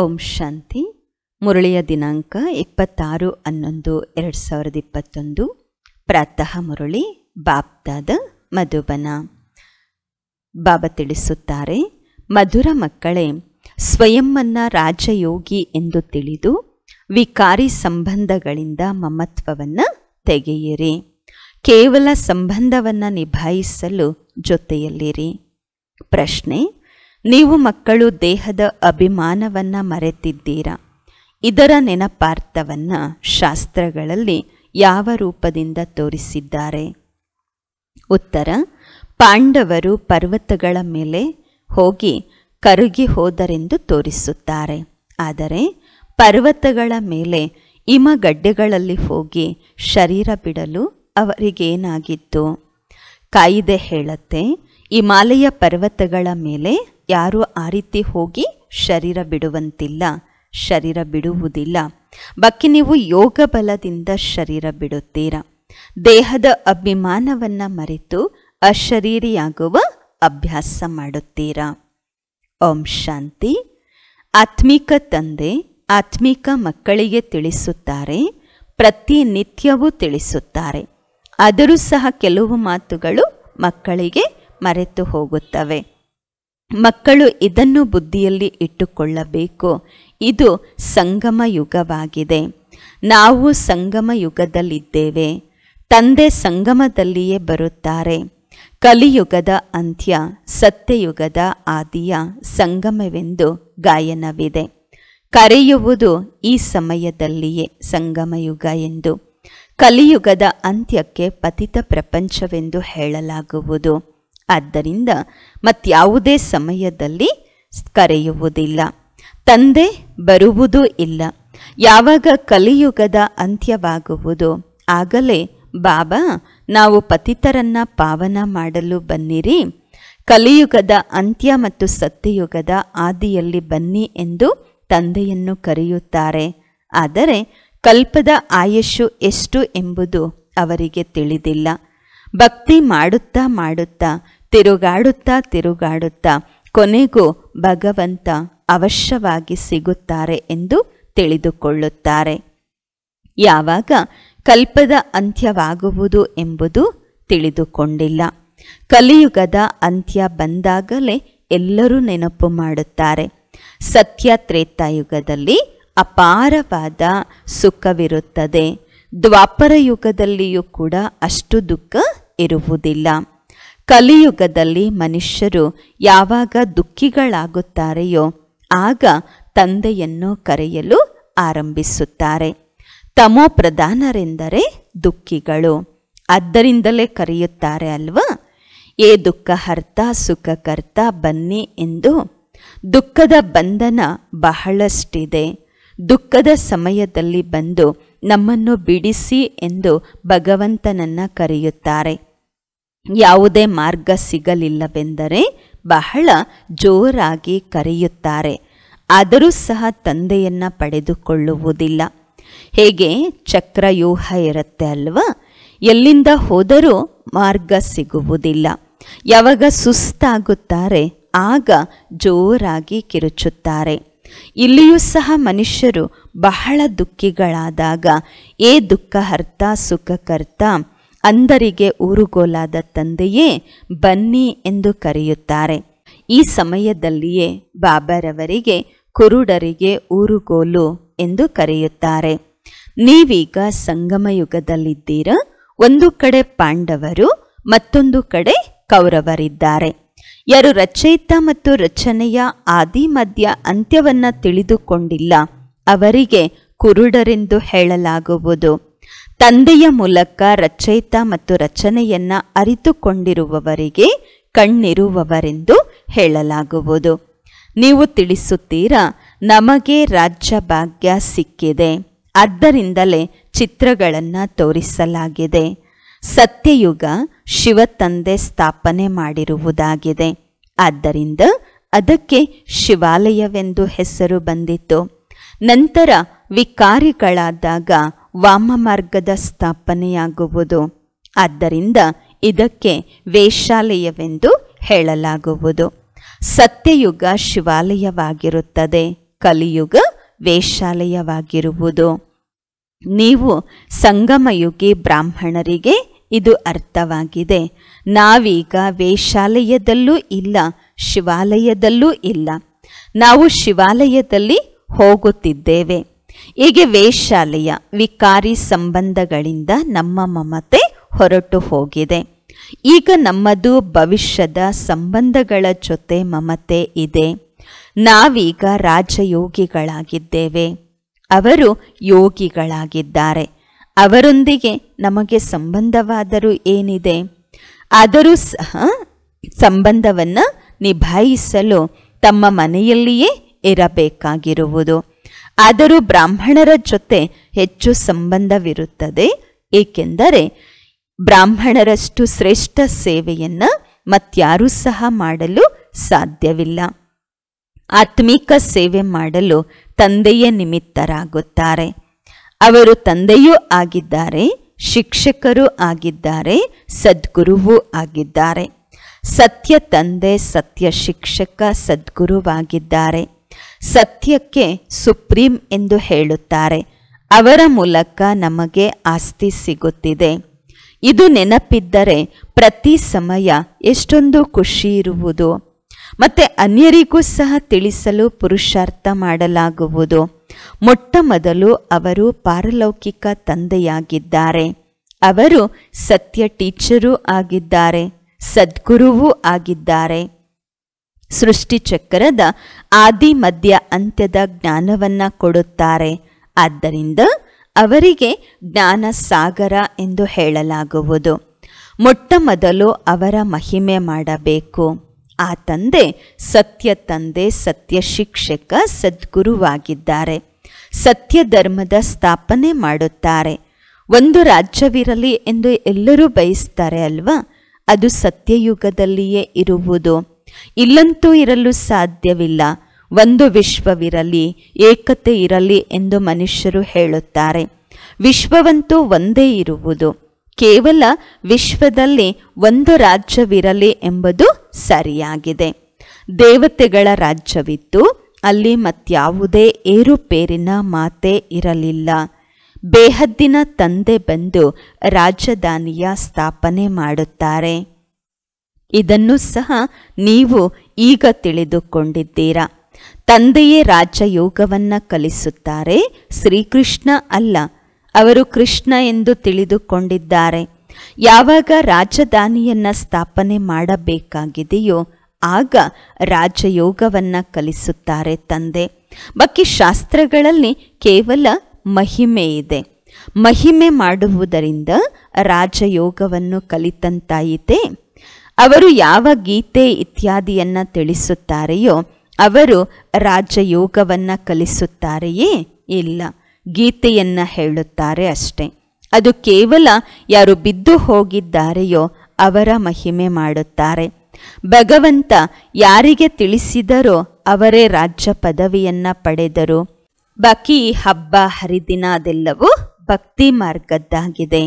ಓಂ ಶಾಂತಿ ಮುರಳಿಯ ದಿನಾಂಕ ಇಪ್ಪತ್ತಾರು ಹನ್ನೊಂದು ಎರಡು ಸಾವಿರದ ಇಪ್ಪತ್ತೊಂದು ಪ್ರಾತಃ ಮುರಳಿ ಬಾಪ್ತಾದ ಮಧುಬನ ಬಾಬಾ ತಿಳಿಸುತ್ತಾರೆ ಮಧುರ ಮಕ್ಕಳೇ ಸ್ವಯಂ ರಾಜಯೋಗಿ ಎಂದು ತಿಳಿದು ವಿಕಾರಿ ಸಂಬಂಧಗಳಿಂದ ಮಮತ್ವವನ್ನು ತೆಗೆಯಿರಿ ಕೇವಲ ಸಂಬಂಧವನ್ನು ನಿಭಾಯಿಸಲು ಜೊತೆಯಲ್ಲಿರಿ ಪ್ರಶ್ನೆ ನೀವು ಮಕ್ಕಳು ದೇಹದ ಅಭಿಮಾನವನ್ನ ಮರೆತಿದ್ದೀರಾ ಇದರ ನೆನಪಾರ್ಥವನ್ನು ಶಾಸ್ತ್ರಗಳಲ್ಲಿ ಯಾವ ರೂಪದಿಂದ ತೋರಿಸಿದ್ದಾರೆ ಉತ್ತರ ಪಾಂಡವರು ಪರ್ವತಗಳ ಮೇಲೆ ಹೋಗಿ ಕರುಗಿ ಹೋದರೆಂದು ತೋರಿಸುತ್ತಾರೆ ಆದರೆ ಪರ್ವತಗಳ ಮೇಲೆ ಹಿಮಗಡ್ಡೆಗಳಲ್ಲಿ ಹೋಗಿ ಶರೀರ ಬಿಡಲು ಅವರಿಗೇನಾಗಿತ್ತು ಕಾಯಿದೆ ಹೇಳತ್ತೆ ಹಿಮಾಲಯ ಪರ್ವತಗಳ ಮೇಲೆ ಯಾರೂ ಆ ರೀತಿ ಹೋಗಿ ಶರೀರ ಬಿಡುವಂತಿಲ್ಲ ಶರೀರ ಬಿಡುವುದಿಲ್ಲ ಬಾಕಿ ನೀವು ಯೋಗ ಬಲದಿಂದ ಶರೀರ ಬಿಡುತ್ತೀರಾ ದೇಹದ ಅಭಿಮಾನವನ್ನು ಮರೆತು ಅಶರೀರಿಯಾಗುವ ಅಭ್ಯಾಸ ಮಾಡುತ್ತೀರಾ ಓಂ ಶಾಂತಿ ಆತ್ಮಿಕ ತಂದೆ ಆತ್ಮಿಕ ಮಕ್ಕಳಿಗೆ ತಿಳಿಸುತ್ತಾರೆ ಪ್ರತಿನಿತ್ಯವೂ ತಿಳಿಸುತ್ತಾರೆ ಆದರೂ ಸಹ ಕೆಲವು ಮಾತುಗಳು ಮಕ್ಕಳಿಗೆ ಮರೆತು ಹೋಗುತ್ತವೆ ಮಕ್ಕಳು ಇದನ್ನು ಬುದ್ಧಿಯಲ್ಲಿ ಇಟ್ಟುಕೊಳ್ಳಬೇಕು ಇದು ಸಂಗಮ ಯುಗವಾಗಿದೆ ನಾವು ಸಂಗಮ ಯುಗದಲ್ಲಿದ್ದೇವೆ ತಂದೆ ಸಂಗಮದಲ್ಲಿಯೇ ಬರುತ್ತಾರೆ ಕಲಿಯುಗದ ಅಂತ್ಯ ಸತ್ಯಯುಗದ ಆದಿಯ ಸಂಗಮವೆಂದು ಗಾಯನವಿದೆ ಕರೆಯುವುದು ಈ ಸಮಯದಲ್ಲಿಯೇ ಸಂಗಮಯುಗ ಎಂದು ಕಲಿಯುಗದ ಅಂತ್ಯಕ್ಕೆ ಪತಿತ ಪ್ರಪಂಚವೆಂದು ಹೇಳಲಾಗುವುದು ಆದ್ದರಿಂದ ಯಾವುದೇ ಸಮಯದಲ್ಲಿ ಕರೆಯುವುದಿಲ್ಲ ತಂದೆ ಬರುವುದೂ ಇಲ್ಲ ಯಾವಾಗ ಕಲಿಯುಗದ ಅಂತ್ಯವಾಗುವುದು ಆಗಲೇ ಬಾಬಾ ನಾವು ಪತಿತರನ್ನ ಪಾವನ ಮಾಡಲು ಬನ್ನಿರಿ ಕಲಿಯುಗದ ಅಂತ್ಯ ಮತ್ತು ಸತ್ಯಯುಗದ ಆದಿಯಲ್ಲಿ ಬನ್ನಿ ಎಂದು ತಂದೆಯನ್ನು ಕರೆಯುತ್ತಾರೆ ಆದರೆ ಕಲ್ಪದ ಆಯಸ್ಸು ಎಷ್ಟು ಎಂಬುದು ಅವರಿಗೆ ತಿಳಿದಿಲ್ಲ ಭಕ್ತಿ ಮಾಡುತ್ತಾ ಮಾಡುತ್ತಾ ತಿರುಗಾಡುತ್ತಾ ತಿರುಗಾಡುತ್ತಾ ಕೊನೆಗೂ ಭಗವಂತ ಅವಶ್ಯವಾಗಿ ಸಿಗುತ್ತಾರೆ ಎಂದು ತಿಳಿದುಕೊಳ್ಳುತ್ತಾರೆ ಯಾವಾಗ ಕಲ್ಪದ ಅಂತ್ಯವಾಗುವುದು ಎಂಬುದು ತಿಳಿದುಕೊಂಡಿಲ್ಲ ಕಲಿಯುಗದ ಅಂತ್ಯ ಬಂದಾಗಲೇ ಎಲ್ಲರೂ ನೆನಪು ಮಾಡುತ್ತಾರೆ ಸತ್ಯ ತ್ರೇತಾಯುಗದಲ್ಲಿ ಅಪಾರವಾದ ಸುಖವಿರುತ್ತದೆ ದ್ವಾಪರ ಯುಗದಲ್ಲಿಯೂ ಕೂಡ ಅಷ್ಟು ದುಃಖ ಇರುವುದಿಲ್ಲ ಕಲಿಯುಗದಲ್ಲಿ ಮನುಷ್ಯರು ಯಾವಾಗ ದುಃಖಿಗಳಾಗುತ್ತಾರೆಯೋ ಆಗ ತಂದೆಯನ್ನು ಕರೆಯಲು ಆರಂಭಿಸುತ್ತಾರೆ ತಮೋ ಪ್ರಧಾನರೆಂದರೆ ದುಃಖಿಗಳು ಆದ್ದರಿಂದಲೇ ಕರೆಯುತ್ತಾರೆ ಅಲ್ವಾ ಏ ದುಃಖ ಹರ್ತ ಸುಖಕರ್ತ ಬನ್ನಿ ಎಂದು ದುಃಖದ ಬಂಧನ ಬಹಳಷ್ಟಿದೆ ದುಃಖದ ಸಮಯದಲ್ಲಿ ಬಂದು ನಮ್ಮನ್ನು ಬಿಡಿಸಿ ಎಂದು ಭಗವಂತನನ್ನು ಕರೆಯುತ್ತಾರೆ ಯಾವುದೇ ಮಾರ್ಗ ಸಿಗಲಿಲ್ಲವೆಂದರೆ ಬಹಳ ಜೋರಾಗಿ ಕರೆಯುತ್ತಾರೆ ಆದರೂ ಸಹ ತಂದೆಯನ್ನು ಪಡೆದುಕೊಳ್ಳುವುದಿಲ್ಲ ಹೇಗೆ ಚಕ್ರಯೂಹ ಇರುತ್ತೆ ಅಲ್ವಾ ಎಲ್ಲಿಂದ ಹೋದರೂ ಮಾರ್ಗ ಸಿಗುವುದಿಲ್ಲ ಯಾವಾಗ ಸುಸ್ತಾಗುತ್ತಾರೆ ಆಗ ಜೋರಾಗಿ ಕಿರುಚುತ್ತಾರೆ ಇಲ್ಲಿಯೂ ಸಹ ಮನುಷ್ಯರು ಬಹಳ ದುಃಖಿಗಳಾದಾಗ ಏ ದುಃಖ ಹರ್ತ ಸುಖಕರ್ತ ಅಂದರಿಗೆ ಊರುಗೋಲಾದ ತಂದೆಯೇ ಬನ್ನಿ ಎಂದು ಕರೆಯುತ್ತಾರೆ ಈ ಸಮಯದಲ್ಲಿಯೇ ಬಾಬರವರಿಗೆ ಕುರುಡರಿಗೆ ಊರುಗೋಲು ಎಂದು ಕರೆಯುತ್ತಾರೆ ನೀವೀಗ ಸಂಗಮಯುಗದಲ್ಲಿದ್ದೀರ ಒಂದು ಕಡೆ ಪಾಂಡವರು ಮತ್ತೊಂದು ಕಡೆ ಕೌರವರಿದ್ದಾರೆ ಯಾರು ರಚಯಿತ ಮತ್ತು ರಚನೆಯ ಆದಿ ಮಧ್ಯ ಅಂತ್ಯವನ್ನು ತಿಳಿದುಕೊಂಡಿಲ್ಲ ಅವರಿಗೆ ಕುರುಡರೆಂದು ಹೇಳಲಾಗುವುದು ತಂದೆಯ ಮೂಲಕ ರಚಯಿತ ಮತ್ತು ರಚನೆಯನ್ನ ಅರಿತುಕೊಂಡಿರುವವರಿಗೆ ಕಣ್ಣಿರುವವರೆಂದು ಹೇಳಲಾಗುವುದು ನೀವು ತಿಳಿಸುತ್ತೀರಾ ನಮಗೆ ರಾಜ್ಯ ಭಾಗ್ಯ ಸಿಕ್ಕಿದೆ ಆದ್ದರಿಂದಲೇ ಚಿತ್ರಗಳನ್ನು ತೋರಿಸಲಾಗಿದೆ ಸತ್ಯಯುಗ ಶಿವತಂದೆ ಸ್ಥಾಪನೆ ಮಾಡಿರುವುದಾಗಿದೆ ಆದ್ದರಿಂದ ಅದಕ್ಕೆ ಶಿವಾಲಯವೆಂದು ಹೆಸರು ಬಂದಿತ್ತು ನಂತರ ವಿಕಾರಿಗಳಾದಾಗ ವಾಮಮಾರ್ಗದ ಸ್ಥಾಪನೆಯಾಗುವುದು ಆದ್ದರಿಂದ ಇದಕ್ಕೆ ವೇಷಾಲಯವೆಂದು ಹೇಳಲಾಗುವುದು ಸತ್ಯಯುಗ ಶಿವಾಲಯವಾಗಿರುತ್ತದೆ ಕಲಿಯುಗ ವೇಷಾಲಯವಾಗಿರುವುದು ನೀವು ಸಂಗಮಯುಗಿ ಬ್ರಾಹ್ಮಣರಿಗೆ ಇದು ಅರ್ಥವಾಗಿದೆ ನಾವೀಗ ವೇಷಾಲಯದಲ್ಲೂ ಇಲ್ಲ ಶಿವಾಲಯದಲ್ಲೂ ಇಲ್ಲ ನಾವು ಶಿವಾಲಯದಲ್ಲಿ ಹೋಗುತ್ತಿದ್ದೇವೆ ಹೀಗೆ ವೇಶ್ಯಾಲೆಯ ವಿಕಾರಿ ಸಂಬಂಧಗಳಿಂದ ನಮ್ಮ ಮಮತೆ ಹೊರಟು ಹೋಗಿದೆ ಈಗ ನಮ್ಮದು ಭವಿಷ್ಯದ ಸಂಬಂಧಗಳ ಜೊತೆ ಮಮತೆ ಇದೆ ನಾವೀಗ ರಾಜಯೋಗಿಗಳಾಗಿದ್ದೇವೆ ಅವರು ಯೋಗಿಗಳಾಗಿದ್ದಾರೆ ಅವರೊಂದಿಗೆ ನಮಗೆ ಸಂಬಂಧವಾದರೂ ಏನಿದೆ ಆದರೂ ಸಹ ಸಂಬಂಧವನ್ನು ನಿಭಾಯಿಸಲು ತಮ್ಮ ಮನೆಯಲ್ಲಿಯೇ ಇರಬೇಕಾಗಿರುವುದು ಆದರೂ ಬ್ರಾಹ್ಮಣರ ಜೊತೆ ಹೆಚ್ಚು ಸಂಬಂಧವಿರುತ್ತದೆ ಏಕೆಂದರೆ ಬ್ರಾಹ್ಮಣರಷ್ಟು ಶ್ರೇಷ್ಠ ಸೇವೆಯನ್ನು ಮತ್ಯಾರೂ ಸಹ ಮಾಡಲು ಸಾಧ್ಯವಿಲ್ಲ ಆತ್ಮಿಕ ಸೇವೆ ಮಾಡಲು ತಂದೆಯ ನಿಮಿತ್ತರಾಗುತ್ತಾರೆ ಅವರು ತಂದೆಯೂ ಆಗಿದ್ದಾರೆ ಶಿಕ್ಷಕರು ಆಗಿದ್ದಾರೆ ಸದ್ಗುರುವೂ ಆಗಿದ್ದಾರೆ ಸತ್ಯ ತಂದೆ ಸತ್ಯ ಶಿಕ್ಷಕ ಸದ್ಗುರುವಾಗಿದ್ದಾರೆ ಸತ್ಯಕ್ಕೆ ಸುಪ್ರೀಂ ಎಂದು ಹೇಳುತ್ತಾರೆ ಅವರ ಮೂಲಕ ನಮಗೆ ಆಸ್ತಿ ಸಿಗುತ್ತಿದೆ ಇದು ನೆನಪಿದ್ದರೆ ಪ್ರತಿ ಸಮಯ ಎಷ್ಟೊಂದು ಖುಷಿ ಇರುವುದು ಮತ್ತು ಅನ್ಯರಿಗೂ ಸಹ ತಿಳಿಸಲು ಪುರುಷಾರ್ಥ ಮಾಡಲಾಗುವುದು ಮೊಟ್ಟ ಮೊದಲು ಅವರು ಪಾರಲೌಕಿಕ ತಂದೆಯಾಗಿದ್ದಾರೆ ಅವರು ಸತ್ಯ ಟೀಚರೂ ಆಗಿದ್ದಾರೆ ಸದ್ಗುರುವೂ ಆಗಿದ್ದಾರೆ ಸೃಷ್ಟಿಚಕ್ರದ ಆದಿ ಮಧ್ಯ ಅಂತ್ಯದ ಜ್ಞಾನವನ್ನು ಕೊಡುತ್ತಾರೆ ಆದ್ದರಿಂದ ಅವರಿಗೆ ಜ್ಞಾನ ಸಾಗರ ಎಂದು ಹೇಳಲಾಗುವುದು ಮೊಟ್ಟ ಮೊದಲು ಅವರ ಮಹಿಮೆ ಮಾಡಬೇಕು ಆ ತಂದೆ ಸತ್ಯ ತಂದೆ ಸತ್ಯ ಶಿಕ್ಷಕ ಸದ್ಗುರುವಾಗಿದ್ದಾರೆ ಸತ್ಯ ಧರ್ಮದ ಸ್ಥಾಪನೆ ಮಾಡುತ್ತಾರೆ ಒಂದು ರಾಜ್ಯವಿರಲಿ ಎಂದು ಎಲ್ಲರೂ ಬಯಸ್ತಾರೆ ಅಲ್ವಾ ಅದು ಸತ್ಯಯುಗದಲ್ಲಿಯೇ ಇರುವುದು ಇಲ್ಲಂತೂ ಇರಲು ಸಾಧ್ಯವಿಲ್ಲ ಒಂದು ವಿಶ್ವವಿರಲಿ ಏಕತೆ ಇರಲಿ ಎಂದು ಮನುಷ್ಯರು ಹೇಳುತ್ತಾರೆ ವಿಶ್ವವಂತೂ ಒಂದೇ ಇರುವುದು ಕೇವಲ ವಿಶ್ವದಲ್ಲಿ ಒಂದು ರಾಜ್ಯವಿರಲಿ ಎಂಬುದು ಸರಿಯಾಗಿದೆ ದೇವತೆಗಳ ರಾಜ್ಯವಿತ್ತು ಅಲ್ಲಿ ಮತ್ಯಾವುದೇ ಏರುಪೇರಿನ ಮಾತೆ ಇರಲಿಲ್ಲ ಬೇಹದ್ದಿನ ತಂದೆ ಬಂದು ರಾಜಧಾನಿಯ ಸ್ಥಾಪನೆ ಮಾಡುತ್ತಾರೆ ಇದನ್ನು ಸಹ ನೀವು ಈಗ ತಿಳಿದುಕೊಂಡಿದ್ದೀರಾ ತಂದೆಯೇ ರಾಜಯೋಗವನ್ನು ಕಲಿಸುತ್ತಾರೆ ಶ್ರೀಕೃಷ್ಣ ಅಲ್ಲ ಅವರು ಕೃಷ್ಣ ಎಂದು ತಿಳಿದುಕೊಂಡಿದ್ದಾರೆ ಯಾವಾಗ ರಾಜಧಾನಿಯನ್ನು ಸ್ಥಾಪನೆ ಮಾಡಬೇಕಾಗಿದೆಯೋ ಆಗ ರಾಜಯೋಗವನ್ನು ಕಲಿಸುತ್ತಾರೆ ತಂದೆ ಬಾಕಿ ಶಾಸ್ತ್ರಗಳಲ್ಲಿ ಕೇವಲ ಮಹಿಮೆ ಇದೆ ಮಹಿಮೆ ಮಾಡುವುದರಿಂದ ರಾಜಯೋಗವನ್ನು ಕಲಿತಂತಾಯಿತೇ ಅವರು ಯಾವ ಗೀತೆ ಇತ್ಯಾದಿಯನ್ನು ತಿಳಿಸುತ್ತಾರೆಯೋ ಅವರು ರಾಜಯೋಗವನ್ನು ಕಲಿಸುತ್ತಾರೆಯೇ ಇಲ್ಲ ಗೀತೆಯನ್ನು ಹೇಳುತ್ತಾರೆ ಅಷ್ಟೇ ಅದು ಕೇವಲ ಯಾರು ಬಿದ್ದು ಹೋಗಿದ್ದಾರೆಯೋ ಅವರ ಮಹಿಮೆ ಮಾಡುತ್ತಾರೆ ಭಗವಂತ ಯಾರಿಗೆ ತಿಳಿಸಿದರೋ ಅವರೇ ರಾಜ್ಯ ಪದವಿಯನ್ನು ಪಡೆದರು ಬಾಕಿ ಹಬ್ಬ ಹರಿದಿನ ಅದೆಲ್ಲವೂ ಭಕ್ತಿ ಮಾರ್ಗದ್ದಾಗಿದೆ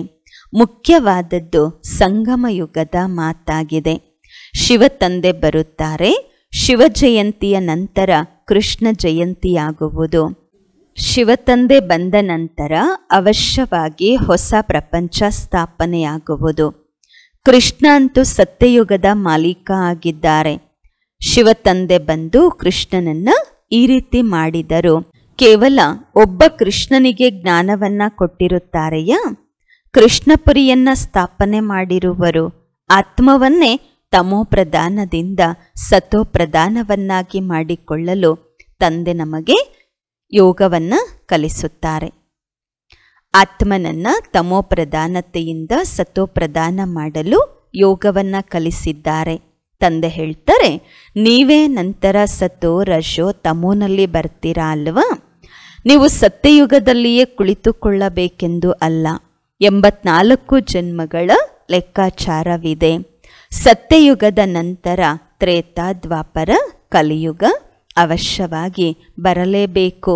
ಮುಖ್ಯವಾದದ್ದು ಸಂಗಮಯುಗದ ಮಾತಾಗಿದೆ ಶಿವತಂದೆ ಬರುತ್ತಾರೆ ಶಿವಜಯಂತಿಯ ನಂತರ ಕೃಷ್ಣ ಜಯಂತಿಯಾಗುವುದು ಶಿವತಂದೆ ಬಂದ ನಂತರ ಅವಶ್ಯವಾಗಿ ಹೊಸ ಪ್ರಪಂಚ ಸ್ಥಾಪನೆಯಾಗುವುದು ಕೃಷ್ಣ ಅಂತೂ ಸತ್ಯಯುಗದ ಮಾಲೀಕ ಆಗಿದ್ದಾರೆ ಶಿವತಂದೆ ಬಂದು ಕೃಷ್ಣನನ್ನ ಈ ರೀತಿ ಮಾಡಿದರು ಕೇವಲ ಒಬ್ಬ ಕೃಷ್ಣನಿಗೆ ಜ್ಞಾನವನ್ನ ಕೊಟ್ಟಿರುತ್ತಾರೆಯಾ ಕೃಷ್ಣಪುರಿಯನ್ನ ಸ್ಥಾಪನೆ ಮಾಡಿರುವರು ಆತ್ಮವನ್ನೇ ತಮೋಪ್ರಧಾನದಿಂದ ಸತೋಪ್ರಧಾನವನ್ನಾಗಿ ಮಾಡಿಕೊಳ್ಳಲು ತಂದೆ ನಮಗೆ ಯೋಗವನ್ನು ಕಲಿಸುತ್ತಾರೆ ಆತ್ಮನನ್ನ ತಮೋಪ್ರಧಾನತೆಯಿಂದ ಸತೋಪ್ರಧಾನ ಮಾಡಲು ಯೋಗವನ್ನು ಕಲಿಸಿದ್ದಾರೆ ತಂದೆ ಹೇಳ್ತಾರೆ ನೀವೇ ನಂತರ ಸತೋ ರಶೋ ತಮೋನಲ್ಲಿ ಬರ್ತೀರಾ ಅಲ್ವಾ ನೀವು ಸತ್ಯಯುಗದಲ್ಲಿಯೇ ಕುಳಿತುಕೊಳ್ಳಬೇಕೆಂದು ಅಲ್ಲ ಎಂಬತ್ನಾಲ್ಕು ಜನ್ಮಗಳ ಲೆಕ್ಕಾಚಾರವಿದೆ ಸತ್ಯಯುಗದ ನಂತರ ತ್ರೇತ ದ್ವಾಪರ ಕಲಿಯುಗ ಅವಶ್ಯವಾಗಿ ಬರಲೇಬೇಕು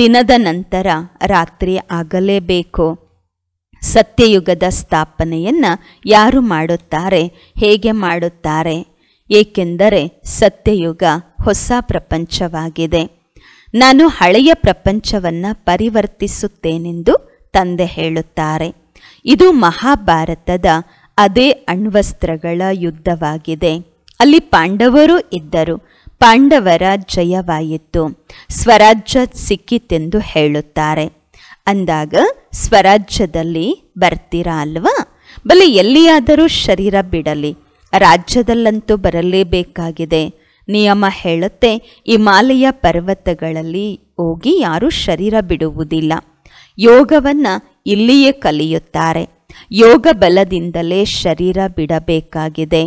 ದಿನದ ನಂತರ ರಾತ್ರಿ ಆಗಲೇಬೇಕು ಸತ್ಯಯುಗದ ಸ್ಥಾಪನೆಯನ್ನು ಯಾರು ಮಾಡುತ್ತಾರೆ ಹೇಗೆ ಮಾಡುತ್ತಾರೆ ಏಕೆಂದರೆ ಸತ್ಯಯುಗ ಹೊಸ ಪ್ರಪಂಚವಾಗಿದೆ ನಾನು ಹಳೆಯ ಪ್ರಪಂಚವನ್ನು ಪರಿವರ್ತಿಸುತ್ತೇನೆಂದು ತಂದೆ ಹೇಳುತ್ತಾರೆ ಇದು ಮಹಾಭಾರತದ ಅದೇ ಅಣ್ವಸ್ತ್ರಗಳ ಯುದ್ಧವಾಗಿದೆ ಅಲ್ಲಿ ಪಾಂಡವರು ಇದ್ದರು ಪಾಂಡವರ ಜಯವಾಯಿತು ಸ್ವರಾಜ್ಯ ಸಿಕ್ಕಿತೆಂದು ಹೇಳುತ್ತಾರೆ ಅಂದಾಗ ಸ್ವರಾಜ್ಯದಲ್ಲಿ ಬರ್ತೀರಾ ಅಲ್ವಾ ಬಲೆ ಎಲ್ಲಿಯಾದರೂ ಶರೀರ ಬಿಡಲಿ ರಾಜ್ಯದಲ್ಲಂತೂ ಬರಲೇಬೇಕಾಗಿದೆ ನಿಯಮ ಹೇಳುತ್ತೆ ಹಿಮಾಲಯ ಪರ್ವತಗಳಲ್ಲಿ ಹೋಗಿ ಯಾರೂ ಶರೀರ ಬಿಡುವುದಿಲ್ಲ ಯೋಗವನ್ನು ಇಲ್ಲಿಯೇ ಕಲಿಯುತ್ತಾರೆ ಯೋಗ ಬಲದಿಂದಲೇ ಶರೀರ ಬಿಡಬೇಕಾಗಿದೆ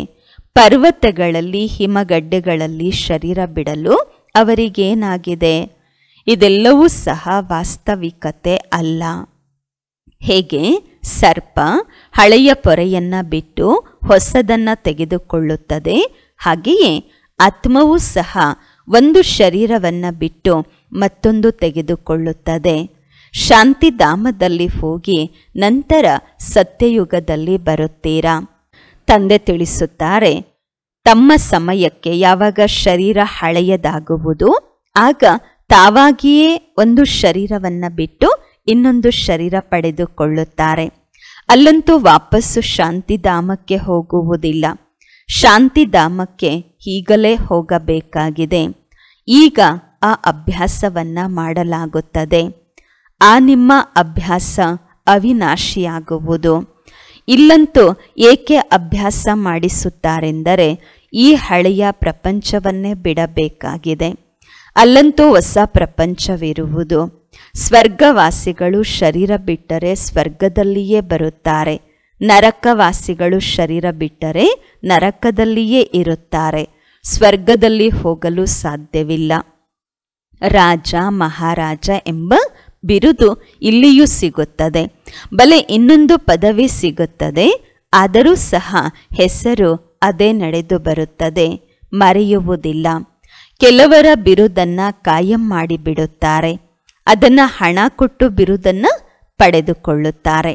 ಪರ್ವತಗಳಲ್ಲಿ ಹಿಮಗಡ್ಡೆಗಳಲ್ಲಿ ಶರೀರ ಬಿಡಲು ಅವರಿಗೇನಾಗಿದೆ ಇದೆಲ್ಲವೂ ಸಹ ವಾಸ್ತವಿಕತೆ ಅಲ್ಲ ಹೇಗೆ ಸರ್ಪ ಹಳೆಯ ಪೊರೆಯನ್ನು ಬಿಟ್ಟು ಹೊಸದನ್ನು ತೆಗೆದುಕೊಳ್ಳುತ್ತದೆ ಹಾಗೆಯೇ ಆತ್ಮವೂ ಸಹ ಒಂದು ಶರೀರವನ್ನು ಬಿಟ್ಟು ಮತ್ತೊಂದು ತೆಗೆದುಕೊಳ್ಳುತ್ತದೆ ಶಾಂತಿಧಾಮದಲ್ಲಿ ಹೋಗಿ ನಂತರ ಸತ್ಯಯುಗದಲ್ಲಿ ಬರುತ್ತೀರಾ ತಂದೆ ತಿಳಿಸುತ್ತಾರೆ ತಮ್ಮ ಸಮಯಕ್ಕೆ ಯಾವಾಗ ಶರೀರ ಹಳೆಯದಾಗುವುದು ಆಗ ತಾವಾಗಿಯೇ ಒಂದು ಶರೀರವನ್ನು ಬಿಟ್ಟು ಇನ್ನೊಂದು ಶರೀರ ಪಡೆದುಕೊಳ್ಳುತ್ತಾರೆ ಅಲ್ಲಂತೂ ವಾಪಸ್ಸು ಶಾಂತಿಧಾಮಕ್ಕೆ ಹೋಗುವುದಿಲ್ಲ ಶಾಂತಿಧಾಮಕ್ಕೆ ಈಗಲೇ ಹೋಗಬೇಕಾಗಿದೆ ಈಗ ಆ ಅಭ್ಯಾಸವನ್ನು ಮಾಡಲಾಗುತ್ತದೆ ಆ ನಿಮ್ಮ ಅಭ್ಯಾಸ ಅವಿನಾಶಿಯಾಗುವುದು ಇಲ್ಲಂತೂ ಏಕೆ ಅಭ್ಯಾಸ ಮಾಡಿಸುತ್ತಾರೆಂದರೆ ಈ ಹಳೆಯ ಪ್ರಪಂಚವನ್ನೇ ಬಿಡಬೇಕಾಗಿದೆ ಅಲ್ಲಂತೂ ಹೊಸ ಪ್ರಪಂಚವಿರುವುದು ಸ್ವರ್ಗವಾಸಿಗಳು ಶರೀರ ಬಿಟ್ಟರೆ ಸ್ವರ್ಗದಲ್ಲಿಯೇ ಬರುತ್ತಾರೆ ನರಕವಾಸಿಗಳು ಶರೀರ ಬಿಟ್ಟರೆ ನರಕದಲ್ಲಿಯೇ ಇರುತ್ತಾರೆ ಸ್ವರ್ಗದಲ್ಲಿ ಹೋಗಲು ಸಾಧ್ಯವಿಲ್ಲ ರಾಜ ಮಹಾರಾಜ ಎಂಬ ಬಿರುದು ಇಲ್ಲಿಯೂ ಸಿಗುತ್ತದೆ ಬಲೆ ಇನ್ನೊಂದು ಪದವಿ ಸಿಗುತ್ತದೆ ಆದರೂ ಸಹ ಹೆಸರು ಅದೇ ನಡೆದು ಬರುತ್ತದೆ ಮರೆಯುವುದಿಲ್ಲ ಕೆಲವರ ಬಿರುದನ್ನು ಕಾಯಂ ಮಾಡಿಬಿಡುತ್ತಾರೆ ಅದನ್ನು ಹಣ ಕೊಟ್ಟು ಬಿರುದನ್ನು ಪಡೆದುಕೊಳ್ಳುತ್ತಾರೆ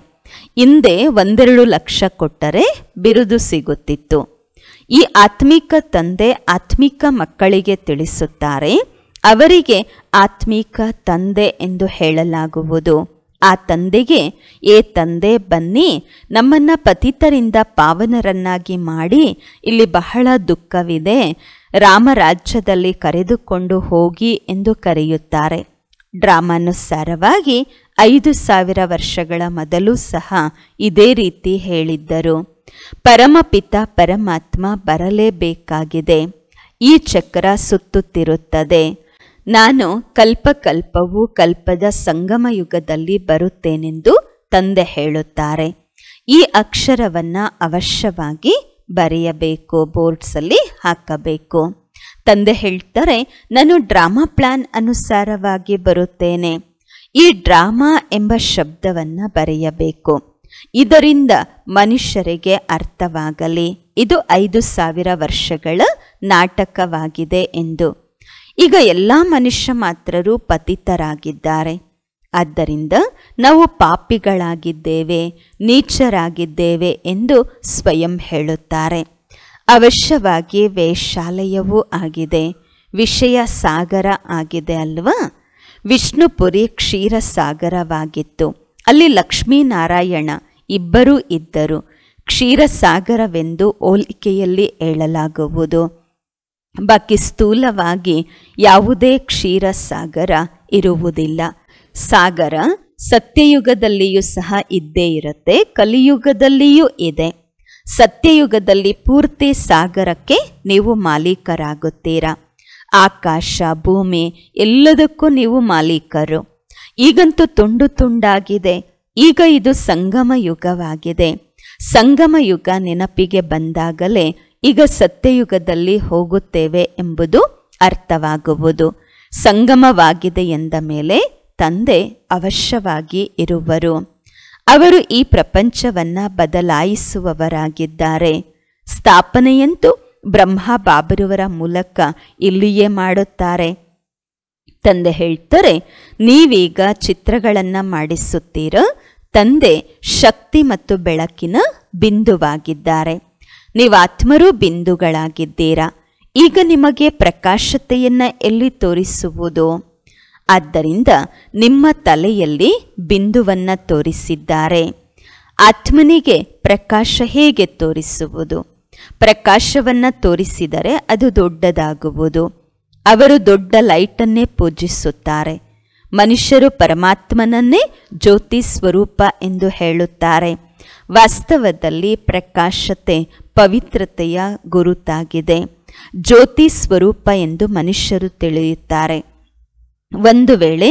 ಹಿಂದೆ ಒಂದೆರಡು ಲಕ್ಷ ಕೊಟ್ಟರೆ ಬಿರುದು ಸಿಗುತ್ತಿತ್ತು ಈ ಆತ್ಮಿಕ ತಂದೆ ಆತ್ಮಿಕ ಮಕ್ಕಳಿಗೆ ತಿಳಿಸುತ್ತಾರೆ ಅವರಿಗೆ ಆತ್ಮೀಕ ತಂದೆ ಎಂದು ಹೇಳಲಾಗುವುದು ಆ ತಂದೆಗೆ ಏ ತಂದೆ ಬನ್ನಿ ನಮ್ಮನ್ನು ಪತಿತರಿಂದ ಪಾವನರನ್ನಾಗಿ ಮಾಡಿ ಇಲ್ಲಿ ಬಹಳ ದುಃಖವಿದೆ ರಾಮರಾಜ್ಯದಲ್ಲಿ ಕರೆದುಕೊಂಡು ಹೋಗಿ ಎಂದು ಕರೆಯುತ್ತಾರೆ ಡ್ರಾಮಾನುಸಾರವಾಗಿ ಐದು ಸಾವಿರ ವರ್ಷಗಳ ಮೊದಲು ಸಹ ಇದೇ ರೀತಿ ಹೇಳಿದ್ದರು ಪರಮಪಿತ ಪರಮಾತ್ಮ ಬರಲೇಬೇಕಾಗಿದೆ ಈ ಚಕ್ರ ಸುತ್ತುತ್ತಿರುತ್ತದೆ ನಾನು ಕಲ್ಪಕಲ್ಪವು ಕಲ್ಪದ ಸಂಗಮ ಯುಗದಲ್ಲಿ ಬರುತ್ತೇನೆಂದು ತಂದೆ ಹೇಳುತ್ತಾರೆ ಈ ಅಕ್ಷರವನ್ನ ಅವಶ್ಯವಾಗಿ ಬರೆಯಬೇಕು ಬೋರ್ಡ್ಸಲ್ಲಿ ಹಾಕಬೇಕು ತಂದೆ ಹೇಳ್ತಾರೆ ನಾನು ಡ್ರಾಮಾ ಪ್ಲಾನ್ ಅನುಸಾರವಾಗಿ ಬರುತ್ತೇನೆ ಈ ಡ್ರಾಮಾ ಎಂಬ ಶಬ್ದವನ್ನು ಬರೆಯಬೇಕು ಇದರಿಂದ ಮನುಷ್ಯರಿಗೆ ಅರ್ಥವಾಗಲಿ ಇದು ಐದು ಸಾವಿರ ವರ್ಷಗಳ ನಾಟಕವಾಗಿದೆ ಎಂದು ಈಗ ಎಲ್ಲ ಮನುಷ್ಯ ಮಾತ್ರರು ಪತಿತರಾಗಿದ್ದಾರೆ ಆದ್ದರಿಂದ ನಾವು ಪಾಪಿಗಳಾಗಿದ್ದೇವೆ ನೀಚರಾಗಿದ್ದೇವೆ ಎಂದು ಸ್ವಯಂ ಹೇಳುತ್ತಾರೆ ಅವಶ್ಯವಾಗಿ ವೇಷಾಲಯವೂ ಆಗಿದೆ ವಿಷಯ ಸಾಗರ ಆಗಿದೆ ಅಲ್ವಾ ವಿಷ್ಣುಪುರಿ ಸಾಗರವಾಗಿತ್ತು ಅಲ್ಲಿ ಲಕ್ಷ್ಮೀನಾರಾಯಣ ಇಬ್ಬರೂ ಇದ್ದರು ಕ್ಷೀರಸಾಗರವೆಂದು ಹೋಲಿಕೆಯಲ್ಲಿ ಹೇಳಲಾಗುವುದು ಬಾಕಿ ಸ್ಥೂಲವಾಗಿ ಯಾವುದೇ ಕ್ಷೀರ ಸಾಗರ ಇರುವುದಿಲ್ಲ ಸಾಗರ ಸತ್ಯಯುಗದಲ್ಲಿಯೂ ಸಹ ಇದ್ದೇ ಇರುತ್ತೆ ಕಲಿಯುಗದಲ್ಲಿಯೂ ಇದೆ ಸತ್ಯಯುಗದಲ್ಲಿ ಪೂರ್ತಿ ಸಾಗರಕ್ಕೆ ನೀವು ಮಾಲೀಕರಾಗುತ್ತೀರಾ ಆಕಾಶ ಭೂಮಿ ಎಲ್ಲದಕ್ಕೂ ನೀವು ಮಾಲೀಕರು ಈಗಂತೂ ತುಂಡು ತುಂಡಾಗಿದೆ ಈಗ ಇದು ಸಂಗಮ ಯುಗವಾಗಿದೆ ಸಂಗಮ ಯುಗ ನೆನಪಿಗೆ ಬಂದಾಗಲೇ ಈಗ ಸತ್ಯಯುಗದಲ್ಲಿ ಹೋಗುತ್ತೇವೆ ಎಂಬುದು ಅರ್ಥವಾಗುವುದು ಸಂಗಮವಾಗಿದೆ ಎಂದ ಮೇಲೆ ತಂದೆ ಅವಶ್ಯವಾಗಿ ಇರುವರು ಅವರು ಈ ಪ್ರಪಂಚವನ್ನು ಬದಲಾಯಿಸುವವರಾಗಿದ್ದಾರೆ ಸ್ಥಾಪನೆಯಂತೂ ಬ್ರಹ್ಮ ಬಾಬರುವರ ಮೂಲಕ ಇಲ್ಲಿಯೇ ಮಾಡುತ್ತಾರೆ ತಂದೆ ಹೇಳ್ತಾರೆ ನೀವೀಗ ಚಿತ್ರಗಳನ್ನು ಮಾಡಿಸುತ್ತೀರ ತಂದೆ ಶಕ್ತಿ ಮತ್ತು ಬೆಳಕಿನ ಬಿಂದುವಾಗಿದ್ದಾರೆ ನೀವು ಆತ್ಮರೂ ಬಿಂದುಗಳಾಗಿದ್ದೀರಾ ಈಗ ನಿಮಗೆ ಪ್ರಕಾಶತೆಯನ್ನು ಎಲ್ಲಿ ತೋರಿಸುವುದು ಆದ್ದರಿಂದ ನಿಮ್ಮ ತಲೆಯಲ್ಲಿ ಬಿಂದುವನ್ನು ತೋರಿಸಿದ್ದಾರೆ ಆತ್ಮನಿಗೆ ಪ್ರಕಾಶ ಹೇಗೆ ತೋರಿಸುವುದು ಪ್ರಕಾಶವನ್ನು ತೋರಿಸಿದರೆ ಅದು ದೊಡ್ಡದಾಗುವುದು ಅವರು ದೊಡ್ಡ ಲೈಟನ್ನೇ ಪೂಜಿಸುತ್ತಾರೆ ಮನುಷ್ಯರು ಪರಮಾತ್ಮನನ್ನೇ ಜ್ಯೋತಿ ಸ್ವರೂಪ ಎಂದು ಹೇಳುತ್ತಾರೆ ವಾಸ್ತವದಲ್ಲಿ ಪ್ರಕಾಶತೆ ಪವಿತ್ರತೆಯ ಗುರುತಾಗಿದೆ ಜ್ಯೋತಿ ಸ್ವರೂಪ ಎಂದು ಮನುಷ್ಯರು ತಿಳಿಯುತ್ತಾರೆ ಒಂದು ವೇಳೆ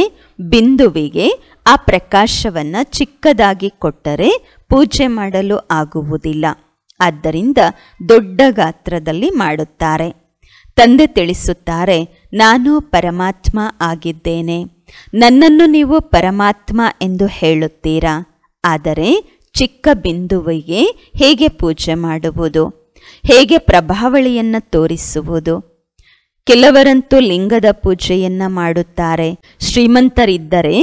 ಬಿಂದುವಿಗೆ ಆ ಪ್ರಕಾಶವನ್ನು ಚಿಕ್ಕದಾಗಿ ಕೊಟ್ಟರೆ ಪೂಜೆ ಮಾಡಲು ಆಗುವುದಿಲ್ಲ ಆದ್ದರಿಂದ ದೊಡ್ಡ ಗಾತ್ರದಲ್ಲಿ ಮಾಡುತ್ತಾರೆ ತಂದೆ ತಿಳಿಸುತ್ತಾರೆ ನಾನು ಪರಮಾತ್ಮ ಆಗಿದ್ದೇನೆ ನನ್ನನ್ನು ನೀವು ಪರಮಾತ್ಮ ಎಂದು ಹೇಳುತ್ತೀರಾ ಆದರೆ ಚಿಕ್ಕ ಬಿಂದುವಿಗೆ ಹೇಗೆ ಪೂಜೆ ಮಾಡುವುದು ಹೇಗೆ ಪ್ರಭಾವಳಿಯನ್ನು ತೋರಿಸುವುದು ಕೆಲವರಂತೂ ಲಿಂಗದ ಪೂಜೆಯನ್ನು ಮಾಡುತ್ತಾರೆ ಶ್ರೀಮಂತರಿದ್ದರೆ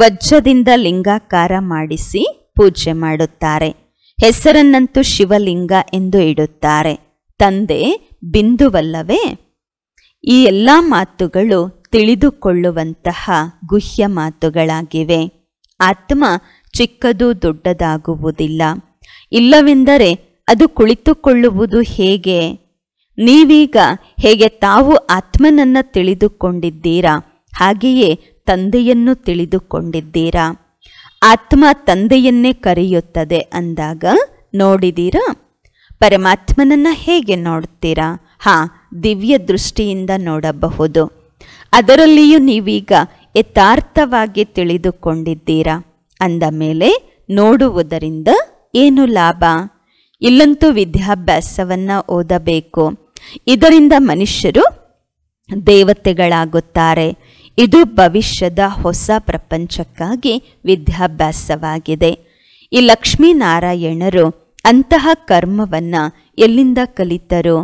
ವಜ್ರದಿಂದ ಲಿಂಗಾಕಾರ ಮಾಡಿಸಿ ಪೂಜೆ ಮಾಡುತ್ತಾರೆ ಹೆಸರನ್ನಂತೂ ಶಿವಲಿಂಗ ಎಂದು ಇಡುತ್ತಾರೆ ತಂದೆ ಬಿಂದುವಲ್ಲವೇ ಈ ಎಲ್ಲ ಮಾತುಗಳು ತಿಳಿದುಕೊಳ್ಳುವಂತಹ ಗುಹ್ಯ ಮಾತುಗಳಾಗಿವೆ ಆತ್ಮ ಚಿಕ್ಕದು ದೊಡ್ಡದಾಗುವುದಿಲ್ಲ ಇಲ್ಲವೆಂದರೆ ಅದು ಕುಳಿತುಕೊಳ್ಳುವುದು ಹೇಗೆ ನೀವೀಗ ಹೇಗೆ ತಾವು ಆತ್ಮನನ್ನ ತಿಳಿದುಕೊಂಡಿದ್ದೀರಾ ಹಾಗೆಯೇ ತಂದೆಯನ್ನು ತಿಳಿದುಕೊಂಡಿದ್ದೀರಾ ಆತ್ಮ ತಂದೆಯನ್ನೇ ಕರೆಯುತ್ತದೆ ಅಂದಾಗ ನೋಡಿದೀರಾ ಪರಮಾತ್ಮನನ್ನ ಹೇಗೆ ನೋಡ್ತೀರಾ ಹಾ ದಿವ್ಯ ದೃಷ್ಟಿಯಿಂದ ನೋಡಬಹುದು ಅದರಲ್ಲಿಯೂ ನೀವೀಗ ಯಥಾರ್ಥವಾಗಿ ತಿಳಿದುಕೊಂಡಿದ್ದೀರಾ ಅಂದ ಮೇಲೆ ನೋಡುವುದರಿಂದ ಏನು ಲಾಭ ಇಲ್ಲಂತೂ ವಿದ್ಯಾಭ್ಯಾಸವನ್ನು ಓದಬೇಕು ಇದರಿಂದ ಮನುಷ್ಯರು ದೇವತೆಗಳಾಗುತ್ತಾರೆ ಇದು ಭವಿಷ್ಯದ ಹೊಸ ಪ್ರಪಂಚಕ್ಕಾಗಿ ವಿದ್ಯಾಭ್ಯಾಸವಾಗಿದೆ ಈ ಲಕ್ಷ್ಮೀನಾರಾಯಣರು ಅಂತಹ ಕರ್ಮವನ್ನು ಎಲ್ಲಿಂದ ಕಲಿತರು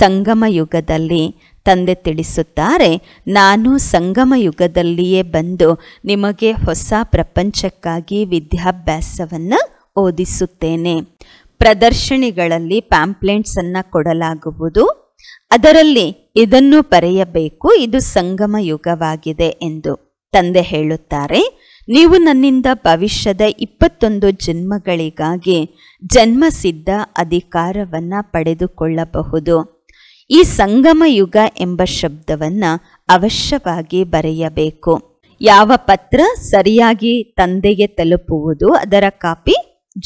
ಸಂಗಮ ಯುಗದಲ್ಲಿ ತಂದೆ ತಿಳಿಸುತ್ತಾರೆ ನಾನು ಸಂಗಮ ಯುಗದಲ್ಲಿಯೇ ಬಂದು ನಿಮಗೆ ಹೊಸ ಪ್ರಪಂಚಕ್ಕಾಗಿ ವಿದ್ಯಾಭ್ಯಾಸವನ್ನು ಓದಿಸುತ್ತೇನೆ ಪ್ರದರ್ಶನಿಗಳಲ್ಲಿ ಪ್ಯಾಂಪ್ಲೆಂಟ್ಸನ್ನು ಕೊಡಲಾಗುವುದು ಅದರಲ್ಲಿ ಇದನ್ನು ಬರೆಯಬೇಕು ಇದು ಸಂಗಮ ಯುಗವಾಗಿದೆ ಎಂದು ತಂದೆ ಹೇಳುತ್ತಾರೆ ನೀವು ನನ್ನಿಂದ ಭವಿಷ್ಯದ ಇಪ್ಪತ್ತೊಂದು ಜನ್ಮಗಳಿಗಾಗಿ ಜನ್ಮಸಿದ್ಧ ಅಧಿಕಾರವನ್ನು ಪಡೆದುಕೊಳ್ಳಬಹುದು ಈ ಸಂಗಮ ಯುಗ ಎಂಬ ಶಬ್ದವನ್ನು ಅವಶ್ಯವಾಗಿ ಬರೆಯಬೇಕು ಯಾವ ಪತ್ರ ಸರಿಯಾಗಿ ತಂದೆಗೆ ತಲುಪುವುದು ಅದರ ಕಾಪಿ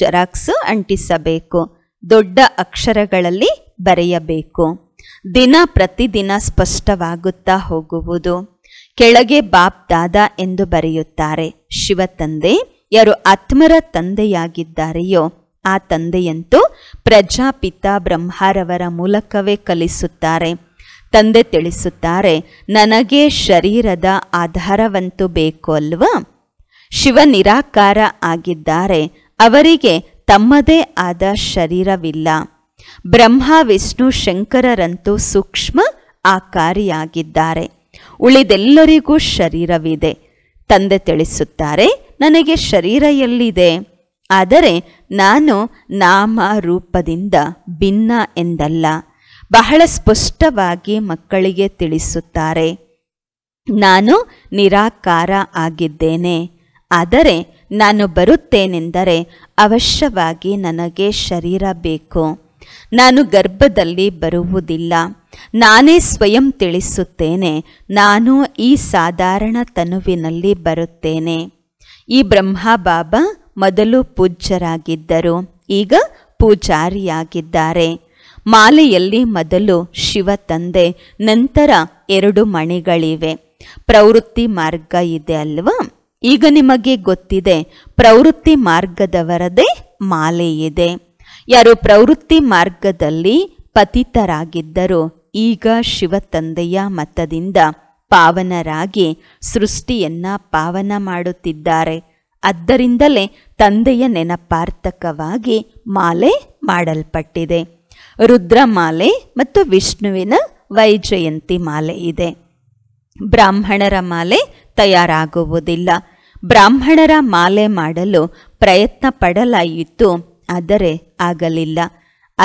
ಜೆರಾಕ್ಸ್ ಅಂಟಿಸಬೇಕು ದೊಡ್ಡ ಅಕ್ಷರಗಳಲ್ಲಿ ಬರೆಯಬೇಕು ದಿನ ಪ್ರತಿದಿನ ಸ್ಪಷ್ಟವಾಗುತ್ತಾ ಹೋಗುವುದು ಕೆಳಗೆ ಬಾಪ್ ದಾದಾ ಎಂದು ಬರೆಯುತ್ತಾರೆ ಶಿವತಂದೆ ಯಾರು ಆತ್ಮರ ತಂದೆಯಾಗಿದ್ದಾರೆಯೋ ಆ ತಂದೆಯಂತೂ ಪ್ರಜಾಪಿತ ಬ್ರಹ್ಮಾರವರ ಮೂಲಕವೇ ಕಲಿಸುತ್ತಾರೆ ತಂದೆ ತಿಳಿಸುತ್ತಾರೆ ನನಗೆ ಶರೀರದ ಆಧಾರವಂತೂ ಬೇಕು ಅಲ್ವಾ ಶಿವ ನಿರಾಕಾರ ಆಗಿದ್ದಾರೆ ಅವರಿಗೆ ತಮ್ಮದೇ ಆದ ಶರೀರವಿಲ್ಲ ಬ್ರಹ್ಮ ವಿಷ್ಣು ಶಂಕರರಂತೂ ಸೂಕ್ಷ್ಮ ಆಕಾರಿಯಾಗಿದ್ದಾರೆ ಉಳಿದೆಲ್ಲರಿಗೂ ಶರೀರವಿದೆ ತಂದೆ ತಿಳಿಸುತ್ತಾರೆ ನನಗೆ ಶರೀರ ಎಲ್ಲಿದೆ ಆದರೆ ನಾನು ನಾಮ ರೂಪದಿಂದ ಭಿನ್ನ ಎಂದಲ್ಲ ಬಹಳ ಸ್ಪಷ್ಟವಾಗಿ ಮಕ್ಕಳಿಗೆ ತಿಳಿಸುತ್ತಾರೆ ನಾನು ನಿರಾಕಾರ ಆಗಿದ್ದೇನೆ ಆದರೆ ನಾನು ಬರುತ್ತೇನೆಂದರೆ ಅವಶ್ಯವಾಗಿ ನನಗೆ ಶರೀರ ಬೇಕು ನಾನು ಗರ್ಭದಲ್ಲಿ ಬರುವುದಿಲ್ಲ ನಾನೇ ಸ್ವಯಂ ತಿಳಿಸುತ್ತೇನೆ ನಾನು ಈ ಸಾಧಾರಣ ತನುವಿನಲ್ಲಿ ಬರುತ್ತೇನೆ ಈ ಬ್ರಹ್ಮ ಬಾಬಾ ಮೊದಲು ಪೂಜ್ಯರಾಗಿದ್ದರು ಈಗ ಪೂಜಾರಿಯಾಗಿದ್ದಾರೆ ಮಾಲೆಯಲ್ಲಿ ಮೊದಲು ಶಿವ ತಂದೆ ನಂತರ ಎರಡು ಮಣಿಗಳಿವೆ ಪ್ರವೃತ್ತಿ ಮಾರ್ಗ ಇದೆ ಅಲ್ವಾ ಈಗ ನಿಮಗೆ ಗೊತ್ತಿದೆ ಪ್ರವೃತ್ತಿ ಮಾರ್ಗದವರದೇ ಮಾಲೆ ಇದೆ ಯಾರು ಪ್ರವೃತ್ತಿ ಮಾರ್ಗದಲ್ಲಿ ಪತಿತರಾಗಿದ್ದರು ಈಗ ಶಿವ ತಂದೆಯ ಮತದಿಂದ ಪಾವನರಾಗಿ ಸೃಷ್ಟಿಯನ್ನ ಪಾವನ ಮಾಡುತ್ತಿದ್ದಾರೆ ಅದ್ದರಿಂದಲೇ ತಂದೆಯ ನೆನಪಾರ್ಥಕವಾಗಿ ಮಾಲೆ ಮಾಡಲ್ಪಟ್ಟಿದೆ ರುದ್ರಮಾಲೆ ಮತ್ತು ವಿಷ್ಣುವಿನ ವೈಜಯಂತಿ ಮಾಲೆ ಇದೆ ಬ್ರಾಹ್ಮಣರ ಮಾಲೆ ತಯಾರಾಗುವುದಿಲ್ಲ ಬ್ರಾಹ್ಮಣರ ಮಾಲೆ ಮಾಡಲು ಪ್ರಯತ್ನ ಪಡಲಾಯಿತು ಆದರೆ ಆಗಲಿಲ್ಲ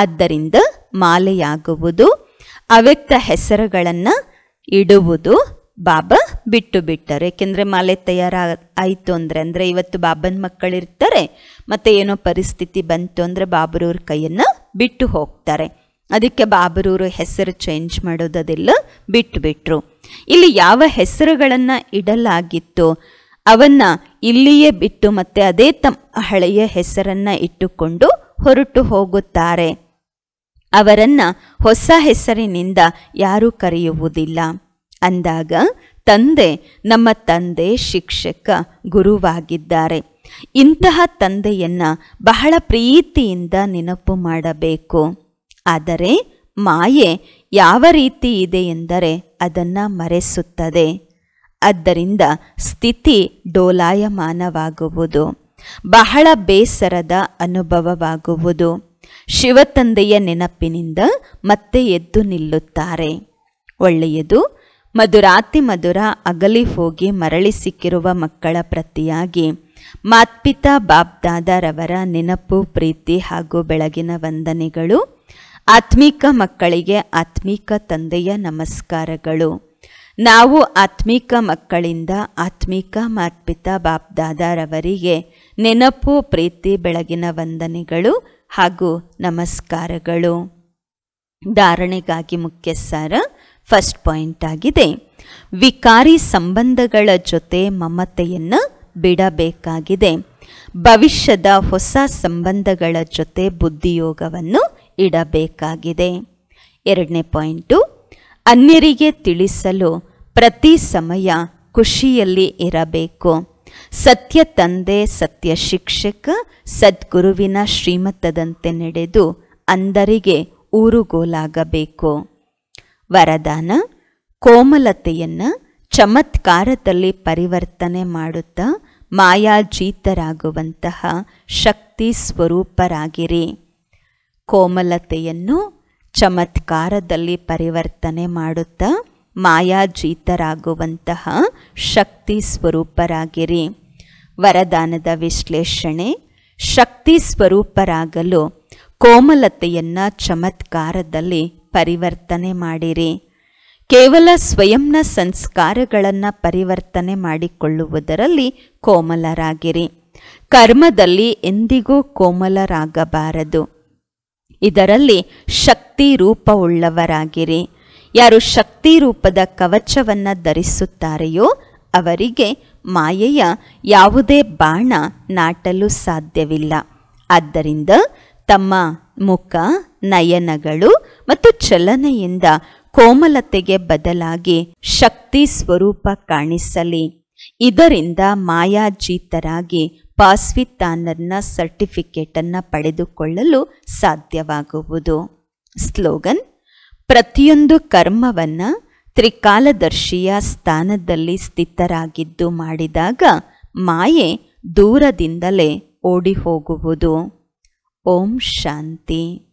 ಆದ್ದರಿಂದ ಮಾಲೆಯಾಗುವುದು ಅವ್ಯಕ್ತ ಹೆಸರುಗಳನ್ನು ಇಡುವುದು ಬಾಬ ಬಿಟ್ಟು ಬಿಟ್ಟಾರೆ ಏಕೆಂದರೆ ಮಾಲೆ ತಯಾರಾ ಆಯಿತು ಅಂದರೆ ಅಂದರೆ ಇವತ್ತು ಬಾಬನ ಮಕ್ಕಳಿರ್ತಾರೆ ಮತ್ತು ಏನೋ ಪರಿಸ್ಥಿತಿ ಬಂತು ಅಂದರೆ ಬಾಬರವ್ರ ಕೈಯನ್ನು ಬಿಟ್ಟು ಹೋಗ್ತಾರೆ ಅದಕ್ಕೆ ಬಾಬರೂರು ಹೆಸರು ಚೇಂಜ್ ಬಿಟ್ಟು ಬಿಟ್ಟುಬಿಟ್ರು ಇಲ್ಲಿ ಯಾವ ಹೆಸರುಗಳನ್ನು ಇಡಲಾಗಿತ್ತು ಅವನ್ನು ಇಲ್ಲಿಯೇ ಬಿಟ್ಟು ಮತ್ತೆ ಅದೇ ತಮ್ಮ ಹಳೆಯ ಹೆಸರನ್ನು ಇಟ್ಟುಕೊಂಡು ಹೊರಟು ಹೋಗುತ್ತಾರೆ ಅವರನ್ನು ಹೊಸ ಹೆಸರಿನಿಂದ ಯಾರೂ ಕರೆಯುವುದಿಲ್ಲ ಅಂದಾಗ ತಂದೆ ನಮ್ಮ ತಂದೆ ಶಿಕ್ಷಕ ಗುರುವಾಗಿದ್ದಾರೆ ಇಂತಹ ತಂದೆಯನ್ನು ಬಹಳ ಪ್ರೀತಿಯಿಂದ ನೆನಪು ಮಾಡಬೇಕು ಆದರೆ ಮಾಯೆ ಯಾವ ರೀತಿ ಇದೆ ಎಂದರೆ ಅದನ್ನು ಮರೆಸುತ್ತದೆ ಆದ್ದರಿಂದ ಸ್ಥಿತಿ ಡೋಲಾಯಮಾನವಾಗುವುದು ಬಹಳ ಬೇಸರದ ಅನುಭವವಾಗುವುದು ಶಿವತಂದೆಯ ನೆನಪಿನಿಂದ ಮತ್ತೆ ಎದ್ದು ನಿಲ್ಲುತ್ತಾರೆ ಒಳ್ಳೆಯದು ಮಧುರಾತಿ ಮಧುರ ಅಗಲಿ ಹೋಗಿ ಮರಳಿ ಸಿಕ್ಕಿರುವ ಮಕ್ಕಳ ಪ್ರತಿಯಾಗಿ ಮಾತ್ಪಿತಾ ಬಾಬ್ದಾದರವರ ನೆನಪು ಪ್ರೀತಿ ಹಾಗೂ ಬೆಳಗಿನ ವಂದನೆಗಳು ಆತ್ಮೀಕ ಮಕ್ಕಳಿಗೆ ಆತ್ಮೀಕ ತಂದೆಯ ನಮಸ್ಕಾರಗಳು ನಾವು ಆತ್ಮೀಕ ಮಕ್ಕಳಿಂದ ಆತ್ಮೀಕ ಮಾತ್ಪಿತಾ ಬಾಬ್ದಾದರವರಿಗೆ ನೆನಪು ಪ್ರೀತಿ ಬೆಳಗಿನ ವಂದನೆಗಳು ಹಾಗೂ ನಮಸ್ಕಾರಗಳು ಧಾರಣೆಗಾಗಿ ಮುಖ್ಯ ಸಾರ ಫಸ್ಟ್ ಪಾಯಿಂಟ್ ಆಗಿದೆ ವಿಕಾರಿ ಸಂಬಂಧಗಳ ಜೊತೆ ಮಮತೆಯನ್ನು ಬಿಡಬೇಕಾಗಿದೆ ಭವಿಷ್ಯದ ಹೊಸ ಸಂಬಂಧಗಳ ಜೊತೆ ಬುದ್ಧಿಯೋಗವನ್ನು ಇಡಬೇಕಾಗಿದೆ ಎರಡನೇ ಪಾಯಿಂಟು ಅನ್ಯರಿಗೆ ತಿಳಿಸಲು ಪ್ರತಿ ಸಮಯ ಖುಷಿಯಲ್ಲಿ ಇರಬೇಕು ಸತ್ಯ ತಂದೆ ಸತ್ಯ ಶಿಕ್ಷಕ ಸದ್ಗುರುವಿನ ಶ್ರೀಮತದಂತೆ ನಡೆದು ಅಂದರಿಗೆ ಊರುಗೋಲಾಗಬೇಕು ವರದಾನ ಕೋಮಲತೆಯನ್ನು ಚಮತ್ಕಾರದಲ್ಲಿ ಪರಿವರ್ತನೆ ಮಾಡುತ್ತಾ ಮಾಯಾಜೀತರಾಗುವಂತಹ ಶಕ್ತಿ ಸ್ವರೂಪರಾಗಿರಿ ಕೋಮಲತೆಯನ್ನು ಚಮತ್ಕಾರದಲ್ಲಿ ಪರಿವರ್ತನೆ ಮಾಡುತ್ತಾ ಮಾಯಾಜೀತರಾಗುವಂತಹ ಶಕ್ತಿ ಸ್ವರೂಪರಾಗಿರಿ ವರದಾನದ ವಿಶ್ಲೇಷಣೆ ಶಕ್ತಿ ಸ್ವರೂಪರಾಗಲು ಕೋಮಲತೆಯನ್ನು ಚಮತ್ಕಾರದಲ್ಲಿ ಪರಿವರ್ತನೆ ಮಾಡಿರಿ ಕೇವಲ ಸ್ವಯಂನ ಸಂಸ್ಕಾರಗಳನ್ನು ಪರಿವರ್ತನೆ ಮಾಡಿಕೊಳ್ಳುವುದರಲ್ಲಿ ಕೋಮಲರಾಗಿರಿ ಕರ್ಮದಲ್ಲಿ ಎಂದಿಗೂ ಕೋಮಲರಾಗಬಾರದು ಇದರಲ್ಲಿ ಶಕ್ತಿ ರೂಪವುಳ್ಳವರಾಗಿರಿ ಯಾರು ಶಕ್ತಿ ರೂಪದ ಕವಚವನ್ನು ಧರಿಸುತ್ತಾರೆಯೋ ಅವರಿಗೆ ಮಾಯೆಯ ಯಾವುದೇ ಬಾಣ ನಾಟಲು ಸಾಧ್ಯವಿಲ್ಲ ಆದ್ದರಿಂದ ತಮ್ಮ ಮುಖ ನಯನಗಳು ಮತ್ತು ಚಲನೆಯಿಂದ ಕೋಮಲತೆಗೆ ಬದಲಾಗಿ ಶಕ್ತಿ ಸ್ವರೂಪ ಕಾಣಿಸಲಿ ಇದರಿಂದ ಮಾಯಾಜೀತರಾಗಿ ಪಾಸ್ವಿತಾನರ್ನ ಸರ್ಟಿಫಿಕೇಟನ್ನು ಪಡೆದುಕೊಳ್ಳಲು ಸಾಧ್ಯವಾಗುವುದು ಸ್ಲೋಗನ್ ಪ್ರತಿಯೊಂದು ಕರ್ಮವನ್ನು ತ್ರಿಕಾಲದರ್ಶಿಯ ಸ್ಥಾನದಲ್ಲಿ ಸ್ಥಿತರಾಗಿದ್ದು ಮಾಡಿದಾಗ ಮಾಯೆ ದೂರದಿಂದಲೇ ಓಡಿ ಹೋಗುವುದು Om Shanti。